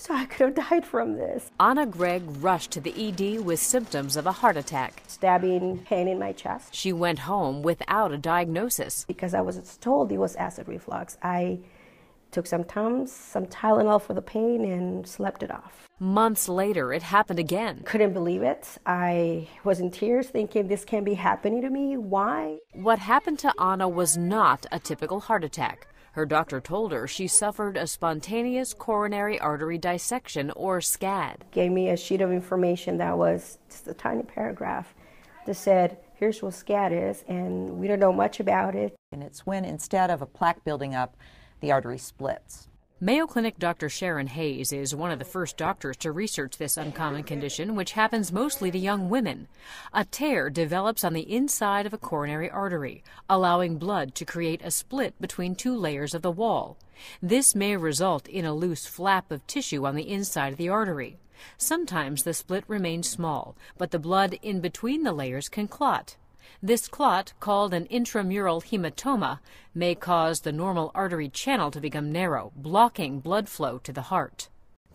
So I could have died from this. Anna Gregg rushed to the ED with symptoms of a heart attack. Stabbing pain in my chest. She went home without a diagnosis. Because I was told it was acid reflux. I took some Tums, some Tylenol for the pain, and slept it off. Months later, it happened again. Couldn't believe it. I was in tears thinking this can't be happening to me. Why? What happened to Anna was not a typical heart attack. Her doctor told her she suffered a spontaneous coronary artery dissection or SCAD. Gave me a sheet of information that was just a tiny paragraph that said, here's what SCAD is, and we don't know much about it. And it's when instead of a plaque building up, the artery splits. Mayo Clinic Dr. Sharon Hayes is one of the first doctors to research this uncommon condition, which happens mostly to young women. A tear develops on the inside of a coronary artery, allowing blood to create a split between two layers of the wall. This may result in a loose flap of tissue on the inside of the artery. Sometimes the split remains small, but the blood in between the layers can clot. This clot, called an intramural hematoma, may cause the normal artery channel to become narrow, blocking blood flow to the heart.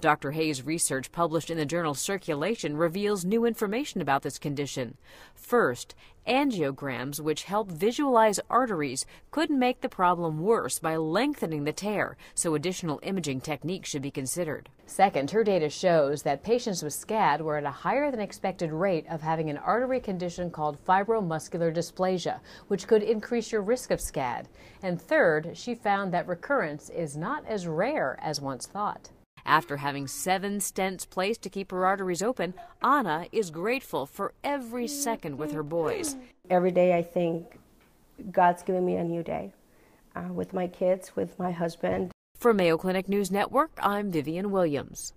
Dr. Hayes' research published in the journal Circulation reveals new information about this condition. First, angiograms, which help visualize arteries, could make the problem worse by lengthening the tear, so additional imaging techniques should be considered. Second, her data shows that patients with SCAD were at a higher than expected rate of having an artery condition called fibromuscular dysplasia, which could increase your risk of SCAD. And third, she found that recurrence is not as rare as once thought. After having seven stents placed to keep her arteries open, Anna is grateful for every second with her boys. Every day I think God's giving me a new day uh, with my kids, with my husband. For Mayo Clinic News Network, I'm Vivian Williams.